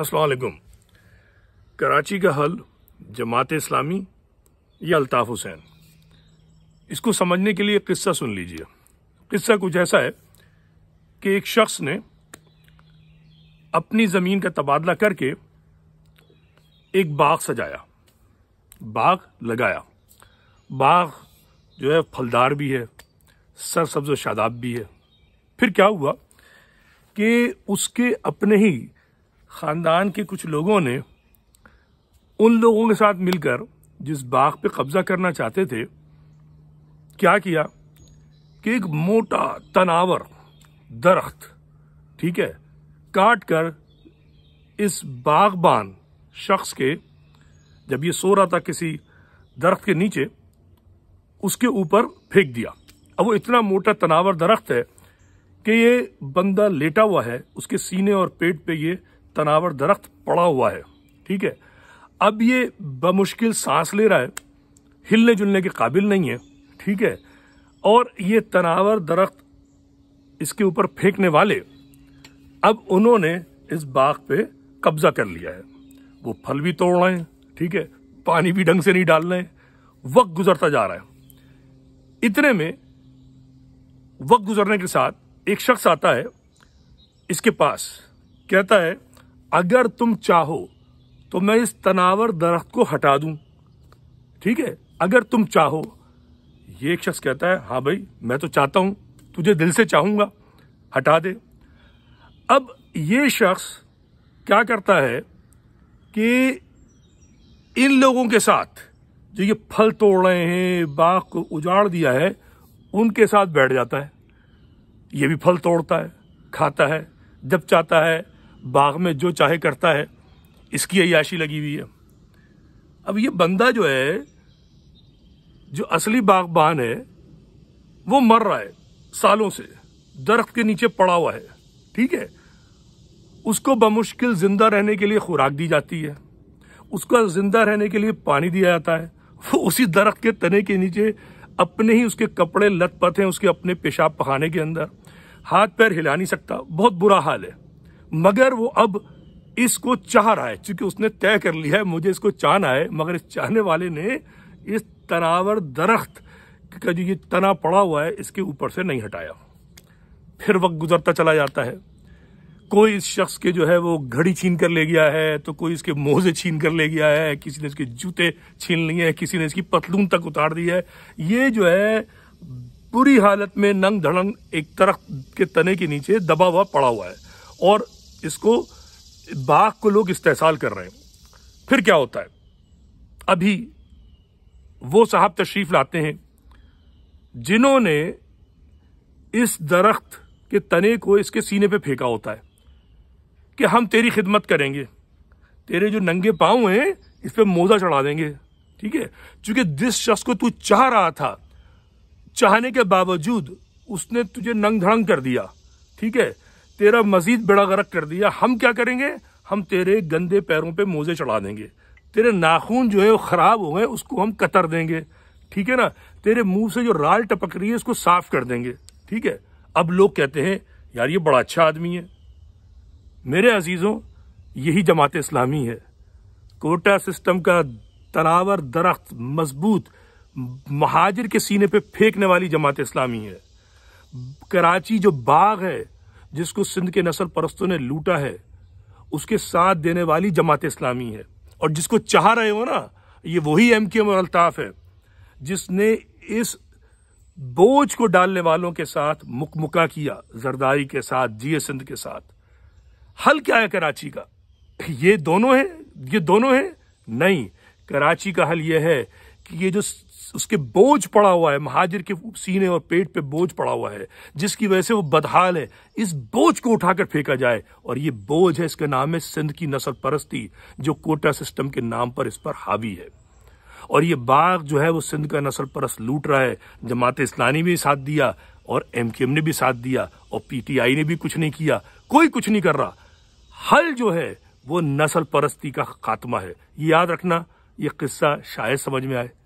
असलकुम कराची का हल जमात इस्लामी या अल्ताफ़ हुसैन इसको समझने के लिए किस्सा सुन लीजिए किस्सा कुछ ऐसा है कि एक शख्स ने अपनी ज़मीन का तबादला करके एक बाग सजाया बाग लगाया बाग जो है फलदार भी है सरसब्ज शादाब भी है फिर क्या हुआ कि उसके अपने ही ख़ानदान के कुछ लोगों ने उन लोगों के साथ मिलकर जिस बाग पे कब्ज़ा करना चाहते थे क्या किया कि एक मोटा तनावर दरख्त ठीक है काट कर इस बागबान शख्स के जब ये सो रहा था किसी दरख्त के नीचे उसके ऊपर फेंक दिया अब वो इतना मोटा तनावर दरख्त है कि ये बंदा लेटा हुआ है उसके सीने और पेट पे ये तनावर दरख्त पड़ा हुआ है ठीक है अब ये बमुश्किल सांस ले रहा है हिलने जुलने के काबिल नहीं है ठीक है और ये तनावर दरख्त इसके ऊपर फेंकने वाले अब उन्होंने इस बाग पे कब्जा कर लिया है वो फल भी तोड़ रहे हैं ठीक है पानी भी ढंग से नहीं डाल रहे हैं वक्त गुजरता जा रहा है इतने में वक्त गुजरने के साथ एक शख्स आता है इसके पास कहता है अगर तुम चाहो तो मैं इस तनावर दरख्त को हटा दूं ठीक है अगर तुम चाहो ये एक शख्स कहता है हाँ भाई मैं तो चाहता हूं तुझे दिल से चाहूंगा हटा दे अब ये शख्स क्या करता है कि इन लोगों के साथ जो ये फल तोड़ रहे हैं बाग को उजाड़ दिया है उनके साथ बैठ जाता है ये भी फल तोड़ता है खाता है जब चाहता है बाग में जो चाहे करता है इसकी अयाशी लगी हुई है अब ये बंदा जो है जो असली बागबान है वो मर रहा है सालों से दरख्त के नीचे पड़ा हुआ है ठीक है उसको बमुश्किल जिंदा रहने के लिए खुराक दी जाती है उसका जिंदा रहने के लिए पानी दिया जाता है वो उसी दरख्त के तने के नीचे अपने ही उसके कपड़े लत पत हैं उसके अपने पेशाब पखाने के अंदर हाथ पैर हिला नहीं सकता बहुत बुरा हाल है मगर वो अब इसको चाह रहा है क्योंकि उसने तय कर लिया है मुझे इसको चाहना है मगर इस चाहने वाले ने इस तनावर दरख्त का जो ये तना पड़ा हुआ है इसके ऊपर से नहीं हटाया फिर वक्त गुजरता चला जाता है कोई इस शख्स के जो है वो घड़ी छीन कर ले गया है तो कोई इसके मोजे छीन कर ले गया है किसी ने इसके जूते छीन लिए हैं किसी ने इसकी पतलून तक उतार दी है ये जो है बुरी हालत में नंग धड़ंग एक तरख के तने के नीचे दबा हुआ पड़ा हुआ है और इसको बाघ को लोग इस्तेसाल कर रहे हैं फिर क्या होता है अभी वो साहब तशरीफ लाते हैं जिन्होंने इस दरख्त के तने को इसके सीने पे फेंका होता है कि हम तेरी खिदमत करेंगे तेरे जो नंगे पाँव हैं इस पर मोजा चढ़ा देंगे ठीक है क्योंकि जिस शख्स को तू चाह रहा था चाहने के बावजूद उसने तुझे नंग धड़ंग कर दिया ठीक है तेरा मजीद बेड़ा गर्क कर दिया हम क्या करेंगे हम तेरे गंदे पैरों पे मोजे चढ़ा देंगे तेरे नाखून जो है वो खराब हो गए उसको हम कतर देंगे ठीक है ना तेरे मुंह से जो राल टपक रही है उसको साफ कर देंगे ठीक है अब लोग कहते हैं यार ये बड़ा अच्छा आदमी है मेरे अजीजों यही जमात इस्लामी है कोटा सिस्टम का तनावर दरख्त मजबूत महाजिर के सीने पे फेंकने वाली जमात इस्लामी है कराची जो बाग है जिसको सिंध के नसल परस्तों ने लूटा है उसके साथ देने वाली जमात इस्लामी है और जिसको चाह रहे हो ना ये वही एम के एम और अल्ताफ है जिसने इस बोझ को डालने वालों के साथ मुकमुका किया जरदारी के साथ जिये सिंध के साथ हल क्या है कराची का ये दोनों है ये दोनों है नहीं कराची का हल यह है कि ये जो उसके बोझ पड़ा हुआ है महाजिर के सीने और पेट पे बोझ पड़ा हुआ है जिसकी वजह से वो बदहाल है इस बोझ को उठाकर फेंका जाए और ये बोझ है इसका नाम है सिंध की नसल परस्ती जो कोटा सिस्टम के नाम पर इस पर हावी है और ये बाग जो है वो सिंध का नसल परस्त लूट रहा है जमात इस्लानी भी साथ दिया और एम ने भी साथ दिया और पीटीआई ने भी कुछ नहीं किया कोई कुछ नहीं कर रहा हल जो है वो नसल परस्ती का खात्मा है ये याद रखना ये किस्सा शायद समझ में आए